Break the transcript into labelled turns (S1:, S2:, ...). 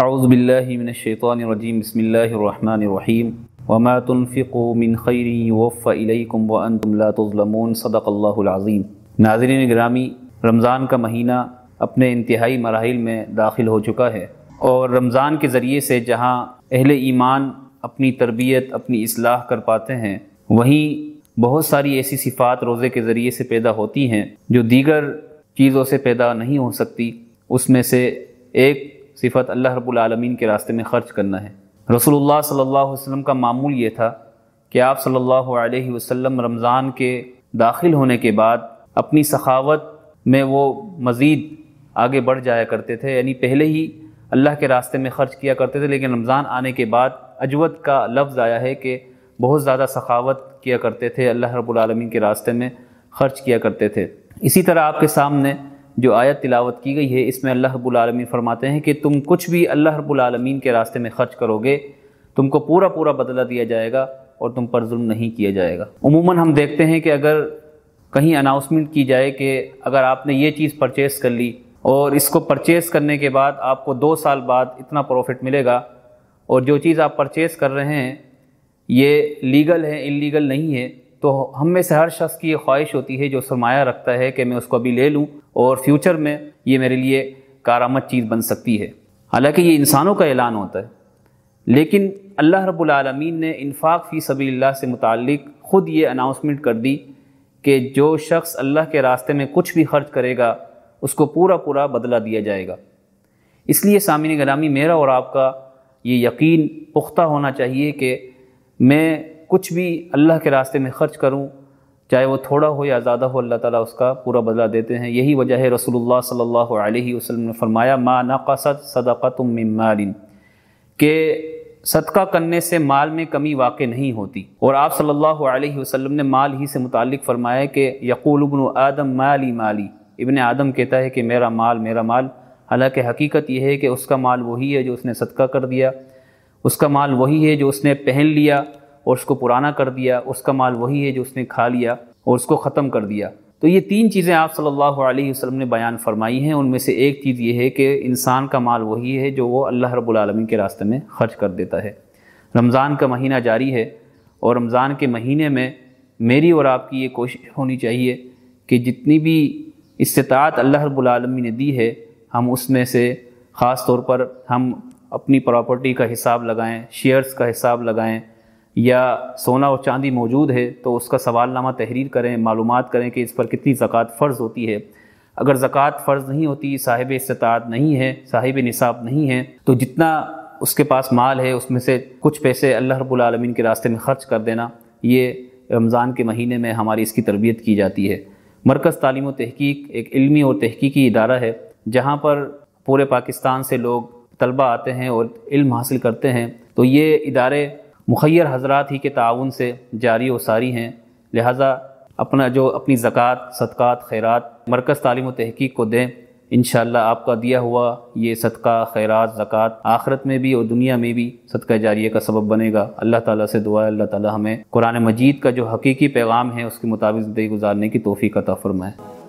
S1: अज़बिल्लिमिनशैतरजीम बसमीम वमा तुनफ़िको मिन खैरी वफ़ाइलकुम वन तुमलातुज़लमून सदक़ल्लाज़ीम नाजरीन ग्रामी रमज़ान का महीना अपने इंतहाई मराहल में दाखिल हो चुका है और रमज़ान के ज़रिए से जहाँ अहल ईमान अपनी तरबियत अपनी असलाह कर पाते हैं वहीं बहुत सारी ऐसी सिफ़ात रोज़े के ज़रिए से पैदा होती हैं जो दीगर चीज़ों से पैदा नहीं हो सकती उसमें से एक सिफत अल्लाह रब्लम के रास्ते में ख़र्च करना है रसूलुल्लाह सल्लल्लाहु अलैहि वसल्लम का मामूल ये था कि आप सल्लल्लाहु अलैहि वसल्लम रमज़ान के दाखिल होने के बाद अपनी सखावत में वो मज़ीद आगे बढ़ जाया करते थे यानी पहले ही अल्लाह के रास्ते में ख़र्च किया करते थे लेकिन रमज़ान आने के बाद अजवत का लफ्ज़ आया है कि बहुत ज़्यादा सखावत किया करते थे अल्लाह रबालमीन के रास्ते में ख़र्च किया करते थे इसी तरह आपके सामने जो आयत तिलावत की गई है इसमें अल्लाह रब्लमीन फरमाते हैं कि तुम कुछ भी अल्लाह रब्लमीन के रास्ते में ख़र्च करोगे तुमको पूरा पूरा बदला दिया जाएगा और तुम पर जुल्म नहीं किया जाएगा उमूमन हम देखते हैं कि अगर कहीं अनाउंसमेंट की जाए कि अगर आपने ये चीज़ परचेस कर ली और इसको परचेस करने के बाद आपको दो साल बाद इतना प्रॉफिट मिलेगा और जो चीज़ आप परचेस कर रहे हैं ये लीगल है इलीगल नहीं है तो हम में से हर शख्स की ये ख्वाहिश होती है जो सरमाया रखता है कि मैं उसको अभी ले लूँ और फ्यूचर में ये मेरे लिए कारामद चीज़ बन सकती है हालांकि ये इंसानों का ऐलान होता है लेकिन अल्लाह रबालमीन ने इनफाक फ़ी सभी से मुतक ख़ुद ये अनाउंसमेंट कर दी कि जो शख्स अल्लाह के रास्ते में कुछ भी खर्च करेगा उसको पूरा पूरा बदला दिया जाएगा इसलिए सामिन गलामी मेरा और आपका ये यकीन पुख्ता होना चाहिए कि मैं कुछ भी अल्लाह के रास्ते में ख़र्च करूँ चाहे वो थोड़ा हो या ज़्यादा हो अल्लाह ताला उसका पूरा बदला देते हैं यही वजह है रसूलुल्लाह सल्लल्लाहु अलैहि वसल्लम ने फरमाया मा नाकसत सदक़तुम मिन मालिन के सदका करने से माल में कमी वाक़ नहीं होती और आप सल्लल्लाहु अलैहि वसल्लम ने माल ही से मुतालिक फरमाया कि यकूल इबन आदम माली माली इबन आदम कहता है कि मेरा माल मेरा माल हालांकि हकीकत यह है कि उसका माल वही है जो उसने सदका कर दिया उसका माल वही है जो उसने पहन लिया और उसको पुराना कर दिया उसका माल वही है जो उसने खा लिया और उसको ख़त्म कर दिया तो ये तीन चीज़ें आप सल्लल्लाहु अलैहि वसल्लम ने बयान फरमाई हैं उनमें से एक चीज़ ये है कि इंसान का माल वही है जो वो अल्लाह रब्लमिन के रास्ते में खर्च कर देता है रमज़ान का महीना जारी है और रमज़ान के महीने में मेरी और आपकी ये कोशिश होनी चाहिए कि जितनी भी इस्तात अल्लाह रबालमी ने दी है हम उसमें से ख़ास तौर पर हम अपनी प्रॉपर्टी का हिसाब लगाएं शेयर्स का हिसाब लगाएं या सोना और चांदी मौजूद है तो उसका सवालनामा तहरीर करें मालूम करें कि इस पर कितनी ज़क़़त फ़र्ज़ होती है अगर ज़क़़त फ़र्ज़ नहीं होती साहिब इस्तात नहीं है साहिब निसाब नहीं है तो जितना उसके पास माल है उसमें से कुछ पैसे अल्लाह रबालमीन के रास्ते में ख़र्च कर देना ये रमज़ान के महीने में हमारी इसकी तरबियत की जाती है मरकज़ तलीम तहकीक एक इल्मी और तहकीकी इदारा है जहाँ पर पूरे पाकिस्तान से लोग तलबा आते हैं और इल्म हासिल करते हैं तो ये इदारे मुखैर हजरात ही के ताउन से जारी व सारी हैं लिहाजा अपना जो अपनी ज़क़़त सदक़ात खैरत मरकज़ तालीम तहकीक को दें इन आपका दिया हुआ ये सदका खैरत ज़क़़त आखरत में भी और दुनिया में भी सदका जारी का सबब बनेगा अल्लाह ताली से दुआ अल्लाह ताली हमें कुरान मजीद का जो हकीकी पैगाम है उसके मुताबिक ज़िंदगी गुजारने की तोहफ़ी का तफ़रमा है